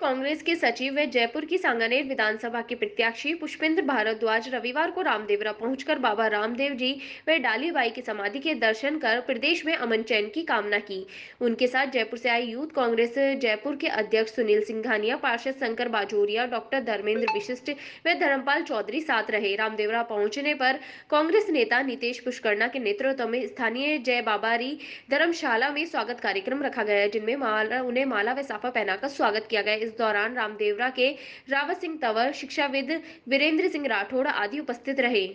कांग्रेस के सचिव व जयपुर की सांगानेर विधानसभा के प्रत्याशी पुष्पेंद्र भारद्वाज रविवार को रामदेवरा पहुंचकर बाबा रामदेव जी व डाली बाई की समाधि के दर्शन कर प्रदेश में अमन चैन की कामना की उनके साथ जयपुर से आए यूथ कांग्रेस जयपुर के अध्यक्ष सुनील सिंघानिया पार्षद शंकर बाजोरिया डॉक्टर धर्मेंद्र विशिष्ट व धर्मपाल चौधरी साथ रहे रामदेवरा पहुंचने पर कांग्रेस नेता नीतीश पुष्करणा के नेतृत्व में स्थानीय जय बाबारी धर्मशाला में स्वागत कार्यक्रम रखा गया जिनमें उन्हें माला व साफा पहनाकर स्वागत किया गए इस दौरान रामदेवरा के रावत सिंह तंवर शिक्षाविद वीरेंद्र सिंह राठौड़ आदि उपस्थित रहे